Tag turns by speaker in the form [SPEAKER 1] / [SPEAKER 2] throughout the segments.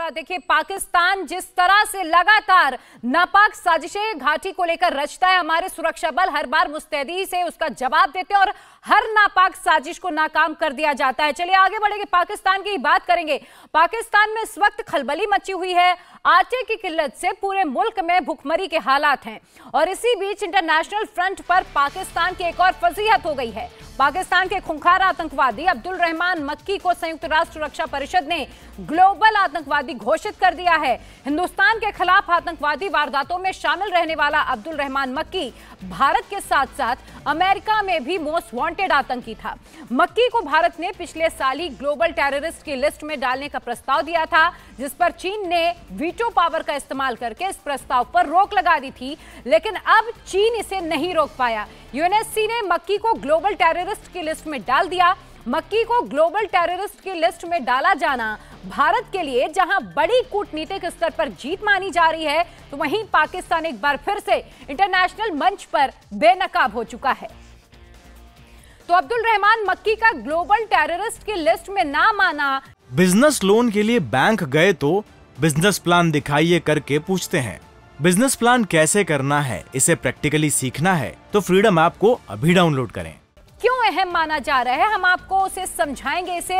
[SPEAKER 1] और देखिए पाकिस्तान जिस तरह से लगातार नापाक साजिशें घाटी को लेकर रचता है हमारे सुरक्षा बल हर बार मुस्तैदी से उसका जवाब देते हैं और हर नापाक साजिश को नाकाम कर दिया जाता है चलिए आगे बढ़ेंगे पाकिस्तान की बात करेंगे पाकिस्तान में इस वक्त खलबली मची हुई है आटे की किल्लत से पूरे मुल्क में भुखमरी के हालात हैं और इसी बीच इंटरनेशनल फ्रंट पर पाकिस्तान की एक और फजीहत हो गई है पाकिस्तान के खुंखार आतंकवादी अब्दुल रहमान मक्की को संयुक्त राष्ट्र सुरक्षा परिषद ने ग्लोबल आतंकवादी घोषित कर दिया है हिंदुस्तान के खिलाफ आतंकवादी वारदातों में शामिल रहने वाला अब्दुल रहमान मक्की भारत के साथ साथ अमेरिका में भी मोस्ट वांटेड आतंकी था मक्की को भारत ने पिछले साल ही ग्लोबल टेररिस्ट की लिस्ट में डालने का प्रस्ताव दिया था जिस पर चीन ने वीटो पावर का इस्तेमाल करके इस प्रस्ताव पर रोक लगा दी थी लेकिन अब चीन इसे नहीं रोक पाया यूएनएससी ने मक्की को ग्लोबल टेररिस्ट की लिस्ट में डाल दिया मक्की को ग्लोबल टेररिस्ट की लिस्ट में डाला जाना भारत के लिए जहां बड़ी कूटनीतिक स्तर पर जीत मानी जा रही है तो वहीं पाकिस्तान एक बार फिर से इंटरनेशनल मंच पर बेनकाब हो चुका है तो अब्दुल रहमान मक्की का ग्लोबल टेररिस्ट की लिस्ट में ना माना
[SPEAKER 2] बिजनेस लोन के लिए बैंक गए तो बिजनेस प्लान दिखाइए करके पूछते हैं बिजनेस प्लान कैसे करना है इसे प्रैक्टिकली सीखना है तो फ्रीडम ऐप को अभी डाउनलोड करें
[SPEAKER 1] क्यों अहम माना जा रहा है हम आपको उसे समझाएंगे इसे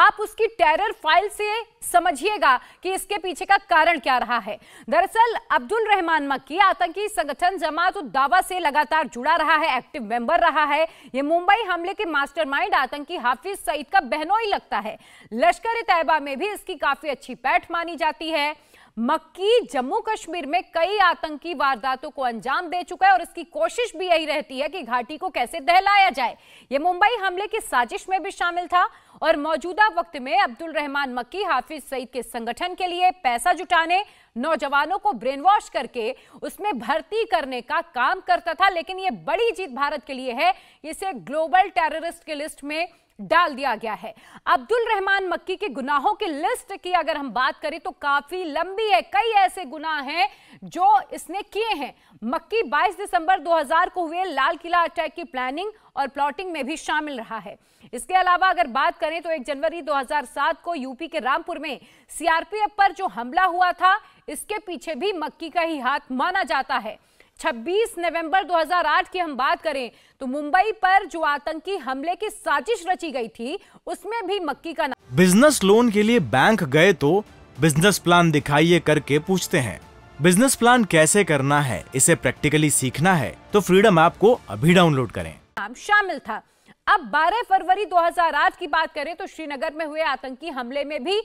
[SPEAKER 1] आप उसकी टेरर फाइल से समझिएगा कि इसके पीछे का कारण क्या रहा है दरअसल अब्दुल रहमान मक्की आतंकी संगठन जमात दावा से लगातार जुड़ा रहा है एक्टिव मेंबर रहा है ये मुंबई हमले के मास्टरमाइंड आतंकी हाफिज सईद का बहनोई लगता है लश्कर तैयबा में भी इसकी काफी अच्छी पैठ मानी जाती है मक्की जम्मू कश्मीर में कई आतंकी वारदातों को अंजाम दे चुका है और इसकी कोशिश भी यही रहती है कि घाटी को कैसे दहलाया जाए यह मुंबई हमले की साजिश में भी शामिल था और मौजूदा वक्त में अब्दुल रहमान मक्की हाफिज सईद के संगठन के लिए पैसा जुटाने नौजवानों को ब्रेन वॉश करके उसमें भर्ती करने का काम करता था लेकिन यह बड़ी जीत भारत के लिए है इसे ग्लोबल टेररिस्ट की लिस्ट में डाल दिया गया है अब्दुल रहमान मक्की के गुनाहों की लिस्ट की अगर हम बात करें तो काफी लंबी है कई ऐसे गुनाह हैं जो इसने किए हैं मक्की 22 दिसंबर 2000 को हुए लाल किला अटैक की प्लानिंग और प्लॉटिंग में भी शामिल रहा है इसके अलावा अगर बात करें तो 1 जनवरी 2007 को यूपी के रामपुर में सीआरपीएफ पर जो हमला हुआ था इसके पीछे भी मक्की का ही हाथ माना जाता है 26 नवंबर 2008 की हम बात करें तो मुंबई पर जो आतंकी हमले की साजिश रची गई थी उसमें भी मक्की का
[SPEAKER 2] बिजनेस लोन के लिए बैंक गए तो बिजनेस प्लान दिखाइए करके पूछते हैं बिजनेस प्लान कैसे करना है इसे प्रैक्टिकली सीखना है तो फ्रीडम ऐप को अभी डाउनलोड करें
[SPEAKER 1] नाम शामिल था अब 12 फरवरी 2008 की बात करें तो श्रीनगर में हुए आतंकी हमले में भी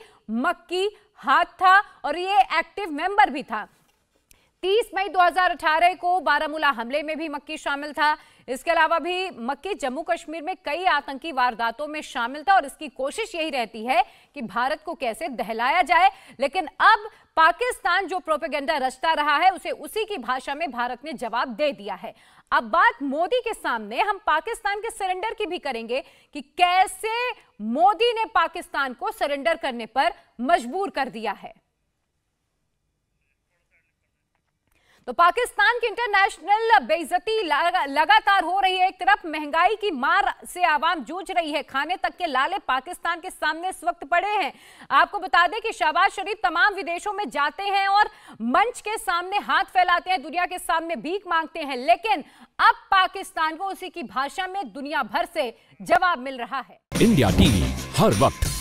[SPEAKER 1] मक्की हाथ था और ये एक्टिव मेंबर भी था 30 मई 2018 को बारामूला हमले में भी मक्की शामिल था इसके अलावा भी मक्की जम्मू कश्मीर में कई आतंकी वारदातों में शामिल था और इसकी कोशिश यही रहती है कि भारत को कैसे दहलाया जाए लेकिन अब पाकिस्तान जो प्रोपेगेंडा रचता रहा है उसे उसी की भाषा में भारत ने जवाब दे दिया है अब बात मोदी के सामने हम पाकिस्तान के सरेंडर की भी करेंगे कि कैसे मोदी ने पाकिस्तान को सरेंडर करने पर मजबूर कर दिया है तो पाकिस्तान की इंटरनेशनल बेइज्जती लगातार हो रही है एक तरफ महंगाई की मार से आवाम जूझ रही है खाने तक के लाले पाकिस्तान के सामने इस वक्त पड़े हैं आपको बता दें कि शहबाज शरीफ तमाम विदेशों में जाते हैं और मंच के सामने हाथ फैलाते हैं दुनिया के सामने भीख मांगते हैं लेकिन अब पाकिस्तान को उसी की भाषा में दुनिया भर से जवाब मिल रहा है
[SPEAKER 2] इंडिया टीवी हर वक्त